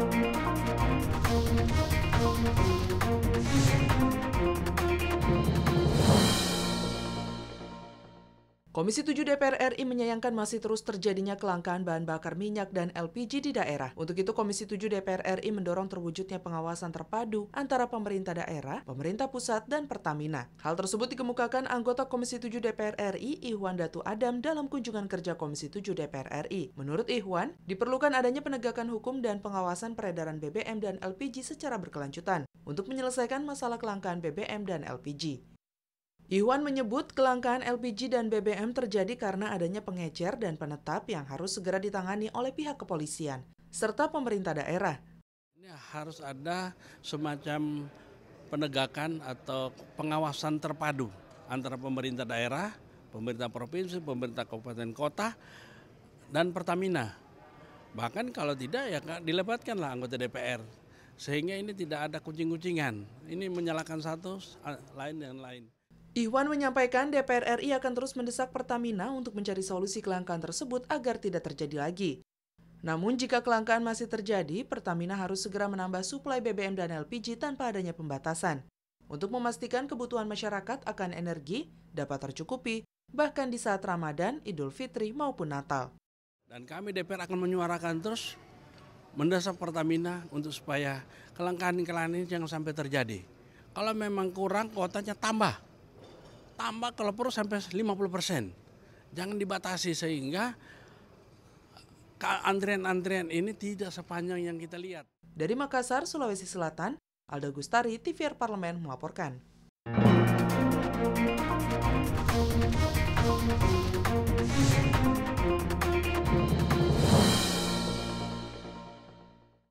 Thank you. Komisi 7 DPR RI menyayangkan masih terus terjadinya kelangkaan bahan bakar minyak dan LPG di daerah. Untuk itu, Komisi 7 DPR RI mendorong terwujudnya pengawasan terpadu antara pemerintah daerah, pemerintah pusat, dan Pertamina. Hal tersebut dikemukakan anggota Komisi 7 DPR RI, Ihwan Datu Adam, dalam kunjungan kerja Komisi 7 DPR RI. Menurut Ihwan, diperlukan adanya penegakan hukum dan pengawasan peredaran BBM dan LPG secara berkelanjutan untuk menyelesaikan masalah kelangkaan BBM dan LPG. Ihwan menyebut kelangkaan LPG dan BBM terjadi karena adanya pengecer dan penetap yang harus segera ditangani oleh pihak kepolisian serta pemerintah daerah. Ini harus ada semacam penegakan atau pengawasan terpadu antara pemerintah daerah, pemerintah provinsi, pemerintah kabupaten kota, dan Pertamina. Bahkan kalau tidak ya dilebatkanlah anggota DPR. Sehingga ini tidak ada kucing-kucingan. Ini menyalahkan satu, lain dan lain. Iwan menyampaikan DPR RI akan terus mendesak Pertamina untuk mencari solusi kelangkaan tersebut agar tidak terjadi lagi. Namun jika kelangkaan masih terjadi, Pertamina harus segera menambah suplai BBM dan LPG tanpa adanya pembatasan. Untuk memastikan kebutuhan masyarakat akan energi dapat tercukupi, bahkan di saat Ramadan, Idul Fitri maupun Natal. Dan kami DPR akan menyuarakan terus mendesak Pertamina untuk supaya kelangkaan-kelangkaan ini jangan sampai terjadi. Kalau memang kurang, kuotanya tambah tambah kalau perlu sampai 50%. Jangan dibatasi sehingga antrian-antrian ini tidak sepanjang yang kita lihat. Dari Makassar, Sulawesi Selatan, Aldo Gustari, TVR Parlemen melaporkan.